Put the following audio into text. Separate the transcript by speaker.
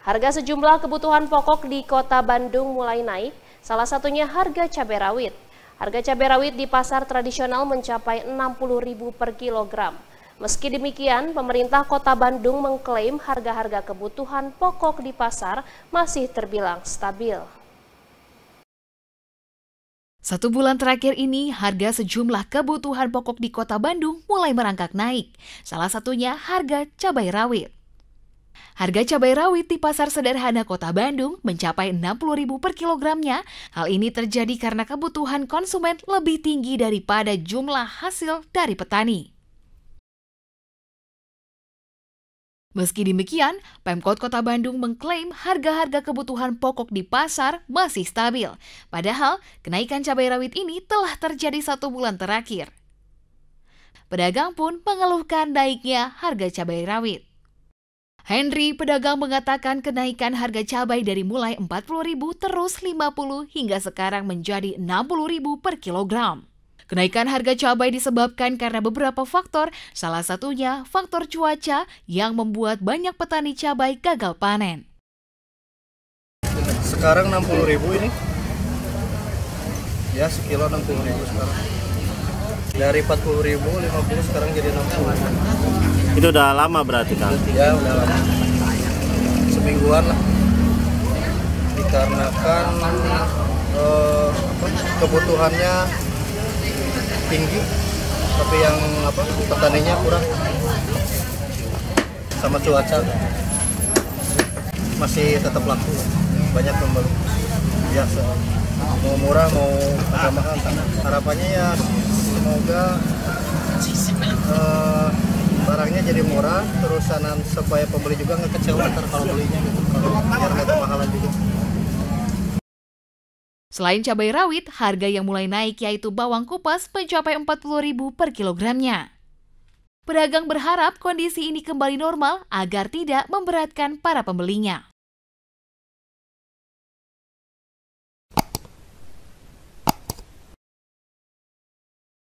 Speaker 1: Harga sejumlah kebutuhan pokok di kota Bandung mulai naik, salah satunya harga cabai rawit. Harga cabai rawit di pasar tradisional mencapai Rp60.000 per kilogram. Meski demikian, pemerintah kota Bandung mengklaim harga-harga kebutuhan pokok di pasar masih terbilang stabil.
Speaker 2: Satu bulan terakhir ini, harga sejumlah kebutuhan pokok di kota Bandung mulai merangkak naik. Salah satunya harga cabai rawit. Harga cabai rawit di pasar sederhana kota Bandung mencapai Rp60.000 per kilogramnya. Hal ini terjadi karena kebutuhan konsumen lebih tinggi daripada jumlah hasil dari petani. Meski demikian, Pemkot Kota Bandung mengklaim harga-harga kebutuhan pokok di pasar masih stabil. Padahal, kenaikan cabai rawit ini telah terjadi satu bulan terakhir. Pedagang pun mengeluhkan naiknya harga cabai rawit. Henry, pedagang mengatakan kenaikan harga cabai dari mulai 40.000 terus 50 hingga sekarang menjadi 60.000 per kilogram. Kenaikan harga cabai disebabkan karena beberapa faktor, salah satunya faktor cuaca yang membuat banyak petani cabai gagal panen.
Speaker 3: Sekarang 60.000 ini. Ya, sekilo 60.000 sekarang. Dari 40.000 50 sekarang jadi 60 itu udah lama berarti kan ya udah lama semingguan lah dikarenakan eh, kebutuhannya tinggi tapi yang apa petaninya kurang sama cuaca masih tetap laku banyak pembeli biasa mau murah mau agak mahal harapannya ya semoga jadi murah terus sanan supaya pembeli juga nggak kecewa ntar kalau belinya gitu
Speaker 1: kalau harga nggak kemahalan juga
Speaker 2: Selain cabai rawit, harga yang mulai naik yaitu bawang kupas mencapai Rp40.000 per kilogramnya. Pedagang berharap kondisi ini kembali normal agar tidak memberatkan para pembelinya.